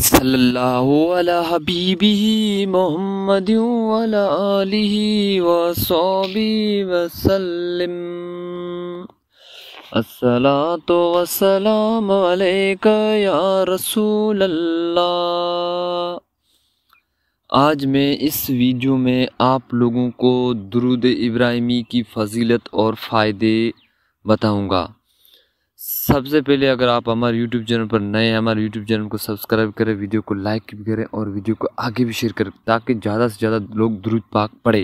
सल्लल्लाहु अला हबीबी मोहम्मद अलीहि व व सहाबी वसल्लम अस्सलातो सलाम अलैक या रसूल अल्लाह आज मैं इस वीडियो में आप लोगों को दुरूद इब्राहिमी की फजीलत और फ़ायदे बताऊंगा सबसे पहले अगर आप हमारे यूट्यूब चैनल पर नए हैं हमारे YouTube चैनल को सब्सक्राइब करें वीडियो को लाइक भी करें और वीडियो को आगे भी शेयर करें ताकि ज़्यादा से ज़्यादा लोग दुरुद पाक पढ़े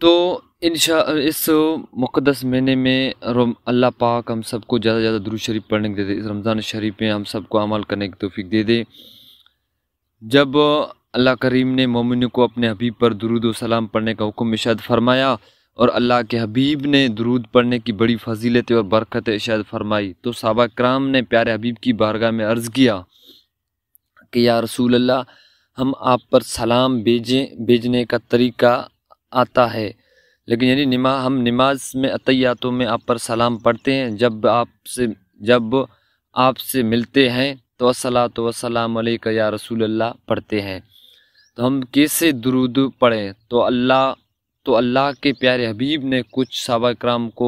तो इन इस मुकदस महीने में अल्लाह पाक हम सबको ज़्यादा से ज़्यादा दुरुद शरीफ पढ़ने के दे दे इस रमज़ान शरीफ में हम सबको अमल करने की तोफ़ी दे दे जब अल्लाह करीम ने मोमिन को अपने हबीब पर दरुद सलाम पढ़ने का हुक्म इशाद फरमाया और अल्लाह के हबीब ने दरूद पढ़ने की बड़ी फजीलतें और बरकतें इशाद फरमाई तो सबा कराम ने प्यारे हबीब की बारगाह में अर्ज़ किया कि या रसूल अल्लाह हम आप पर सलाम भेजें भेजने का तरीका आता है लेकिन यानी निमा हम नमाज में अतयातों में आप पर सलाम पढ़ते हैं जब आपसे जब आपसे मिलते हैं तो तो वसलाम या रसूल अल्लाह पढ़ते हैं तो हम कैसे दरूद पढ़ें तो अल्लाह तो अल्लाह के प्यारे हबीब ने कुछ सबा कराम को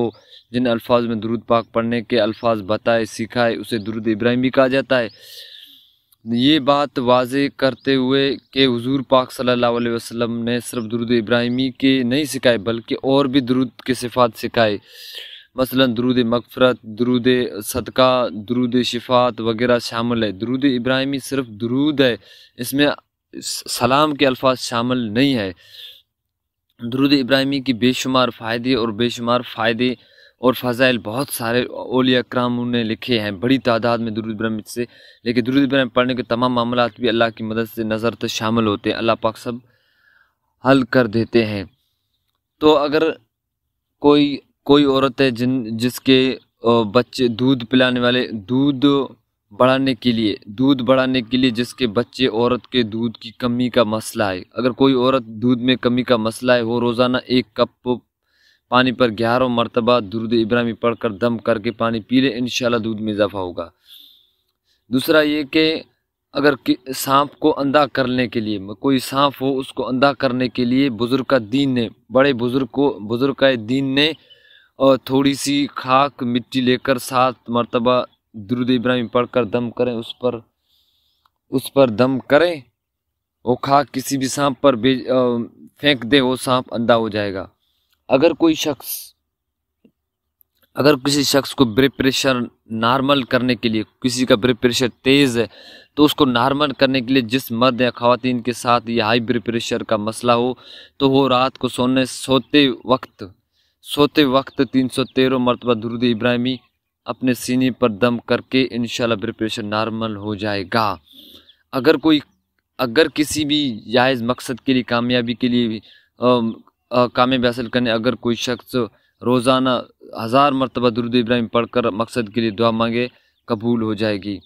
जिन अल्फाज में दरुद पाक पढ़ने के अल्फाज बताए सिखाए उसे दरुद इब्राहिम भी कहा जाता है ये बात वाज करते हुए कि हज़ूर पाक सल्ला वसलम ने सिर्फ दरुद इब्राहिमी के नहीं सिखाए बल्कि और भी दुरुद के सिफात सिखाए मसला दरुद मकफरत दरुद सदका दरुद शिफात वगैरह शामिल है दरुद इब्राहिमी सिर्फ दरूद है इसमें सलाम के अल्फाज शामिल नहीं है दरुद इब्राहिमी की बेशुमार फ़ायदे और बेशुमार फ़ायदे और फ़ज़ाइल बहुत सारे ओलिया कराम ने लिखे हैं बड़ी तादाद में दुरुद इब्राहिम से लेकिन दुरुद इब्राहिम पढ़ने के तमाम मामला भी अल्लाह की मदद से नज़र तो शामिल होते हैं अल्लाह पाक सब हल कर देते हैं तो अगर कोई कोई औरत है जिन जिसके बच्चे दूध पिलाने वाले दूध बढ़ाने के लिए दूध बढ़ाने के लिए जिसके बच्चे औरत के दूध की कमी का मसला है अगर कोई औरत दूध में कमी का मसला है वो रोज़ाना एक कप पानी पर ग्यारह मरतबा दुरुद इब्राहिमी पढ़कर दम करके पानी पी लें इन दूध में इजाफा होगा दूसरा ये कि अगर सांप को अंधा करने के लिए कोई सांप हो उसको अंधा करने के लिए बुज़ुर्ग का दीन ने बड़े बुज़ुर्ग को बुज़ुर्ग का दीन ने और थोड़ी सी खाक मिट्टी लेकर सात मरतबा दुरुद इब्राहिम पढ़कर दम करें उस पर उस पर दम करें वो खा किसी भी सांप पर फेंक दे वो सांप अंधा हो जाएगा अगर कोई शख्स अगर किसी शख्स को ब्लड प्रेशर नॉर्मल करने के लिए किसी का ब्लड प्रेशर तेज़ है तो उसको नॉर्मल करने के लिए जिस मर्द या खातिन के साथ या हाई ब्लड प्रेशर का मसला हो तो वो रात को सोने सोते वक्त सोते वक्त तीन सौ तेरह मरतबा दुरुद इब्राहिमी अपने सीने पर दम करके इन प्रिपरेशन नॉर्मल हो जाएगा अगर कोई अगर किसी भी जायज़ मकसद के लिए कामयाबी के लिए कामयाबी हासिल करने अगर कोई शख्स रोज़ाना हज़ार मरतबा दुरुद इब्राहिम पढ़कर मकसद के लिए दुआ मांगे कबूल हो जाएगी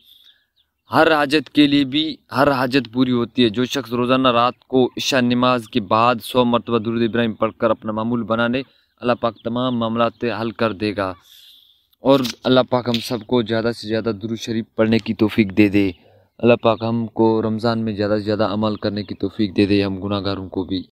हर हाजत के लिए भी हर हाजत पूरी होती है जो शख्स रोज़ाना रात को इशा नमाज के बाद सौ मरतबा दुरुद इब्राहिम पढ़कर अपना मामूल बनाने अल्लाह पाक तमाम मामला हल कर देगा और अल्लाह पाक हम सबको ज़्यादा से ज़्यादा दुरुद शरीफ पढ़ने की तोफ़ी दे दे अल्लाह पाक हमको रमज़ान में ज़्यादा से ज़्यादा अमल करने की तोफ़ी दे दे हम गुनाहगारों को भी